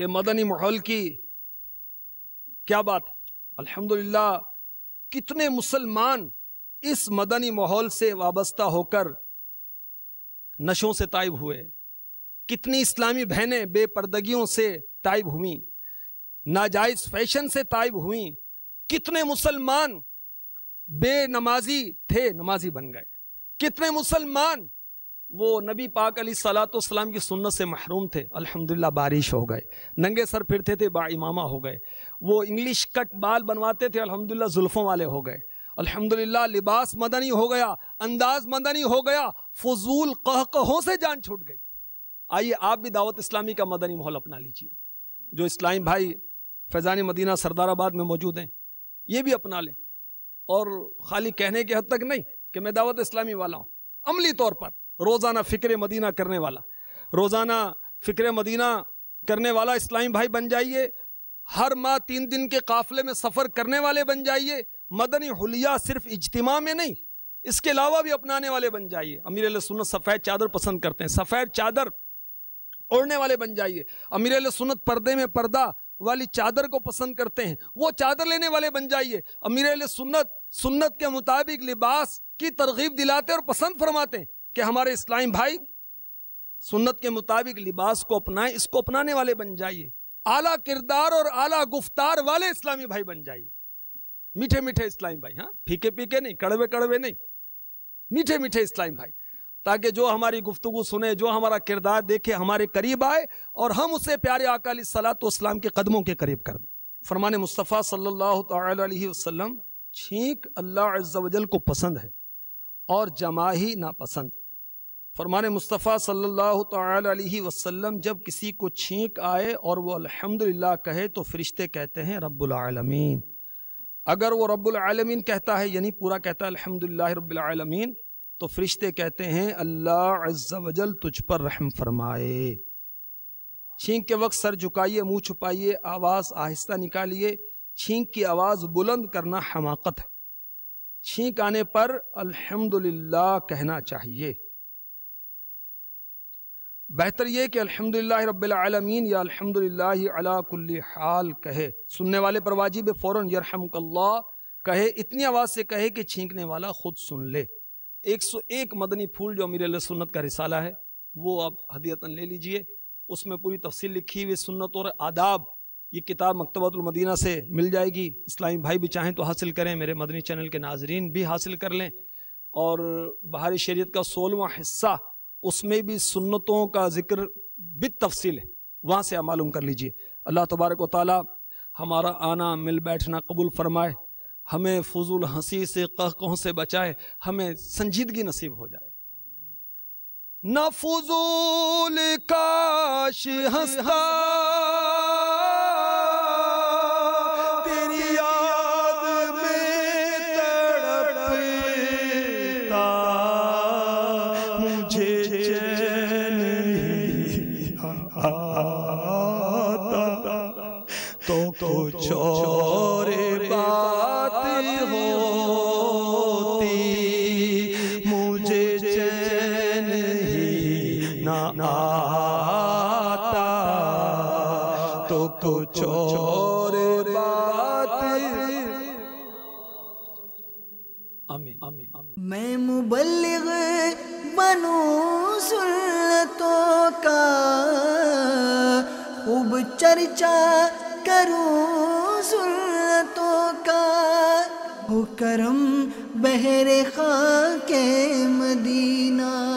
B: के मदनी माहौल की क्या बात अल्हम्दुलिल्लाह कितने मुसलमान इस मदनी माहौल से वाबस्ता होकर नशों से ताइब हुए कितनी इस्लामी बहनें बेपर्दगियों से ताइब हुई नाजायज फैशन से ताइब हुई कितने मुसलमान बेनमाजी थे नमाजी बन गए कितने मुसलमान वो नबी पाक अली सलाम की सुन्नत से महरूम थे अल्हम्दुलिल्लाह बारिश हो गए नंगे सर फिरते थे इमामा हो गए वो इंग्लिश कट बाल बनवाते थे अल्हम्दुलिल्लाह जुल्फ़ों वाले हो गए अल्हम्दुलिल्लाह लिबास मदनी हो गया अंदाज मदनी हो गया फजूल कहकहों से जान छूट गई आइए आप भी दावत इस्लामी का मदनी माहौल अपना लीजिए जो इस्लामी भाई फैज़ान मदीना सरदाराबाद में मौजूद हैं ये भी अपना लें और खाली कहने के हद तक नहीं कि मैं दावत इस्लामी वाला हूँ अमली तौर पर रोज़ाना फ़िक्र मदीना करने वाला रोज़ाना फ़िक्र मदीना करने वाला इस्लामी भाई बन जाइए हर माह तीन दिन के काफले में सफ़र करने वाले बन जाइए मदनी हुलिया सिर्फ इज्तिमा में नहीं इसके अलावा भी अपनाने वाले बन जाइए अमीर सुनत सफ़ेद चादर पसंद करते हैं सफ़ेद चादर ओढ़ने वाले बन जाइए अमीर सुनत पर्दे में पर्दा वाली चादर को पसंद करते हैं वो चादर लेने वाले बन जाइए अमीर सुन्नत सुन्नत के मुताबिक लिबास की तरगीब दिलाते और पसंद फरमाते हैं कि हमारे इस्लाम भाई सुन्नत के मुताबिक लिबास को अपनाएं इसको अपनाने वाले बन जाइए आला किरदार और आला गुफ्तार वाले इस्लामी भाई बन जाइए मीठे मीठे इस्लाम भाई हाँ फीके पीके नहीं कड़वे कड़वे नहीं मीठे मीठे इस्लाम भाई ताकि जो हमारी गुफ्तगु सुने जो हमारा किरदार देखे हमारे करीब आए और हम उसे प्यारे अकाली तो इस्लाम के कदमों के करीब कर दें फरमान मुस्तफ़ा सल्लल्लाहु अलैहि वसल्लम छींक अल्लाह अज्जल को पसंद है और जमा ही नापसंद फरमान मुस्तफ़ा सल्लल्लाहु अलैहि वसल्लम जब किसी को छींक आए और वो अल्हम्दुलिल्लाह कहे तो फरिश्ते कहते हैं रब्बुल आलमीन अगर वो रब्बुल आलमीन कहता है यानी पूरा कहता है अल्हम्दुलिल्लाह रब्बिल आलमीन तो फरिश्ते कहते हैं अल्लाह अज्जावजल तुझ पर रहम फरमाए छींक के वक्त सर झुकाइए मुंह छुपाइए आवाज़ आहिस्ता निकालिए छींक की आवाज़ बुलंद करना हमाकत है छींक आने पर अल्हम्दुलिल्लाह कहना चाहिए बेहतर ये कि अल्हम्दुलिल्लाह आलमीन या अल्हम्दुलिल्लाह अला कुल्ली हाल कहे सुनने वाले पर वाजिब फ़ौरन यरहमकल्ला कहे इतनी आवाज़ से कहे कि छींकने वाला खुद सुन ले 101 मदनी फूल जो अमीर सुन्नत का रिसाला है वो आप हदीयतन ले लीजिए उसमें पूरी तफसील लिखी हुई सुन्नत और आदाब ये किताब मकतबतुलमदीना से मिल जाएगी इस्लामी भाई भी चाहें तो हासिल करें मेरे मदनी चैनल के नाजरीन भी हासिल कर लें और बाहरी शरीत का सोलवा हिस्सा उसमें भी सुन्नतों का जिक्र बित तफसील है वहाँ से आप मालूम कर लीजिए अल्लाह तबारक वाली हमारा आना मिल बैठना कबूल फरमाए हमें फजूल हंसी से कहकों से बचाए हमें संजीदगी नसीब हो जाए न फजूल काश हंसता मैं मुबल्लिग बनूं सुन्नतों का खूब चर्चा करूं सुन्नतों का हो करम बहरे खा के मदीना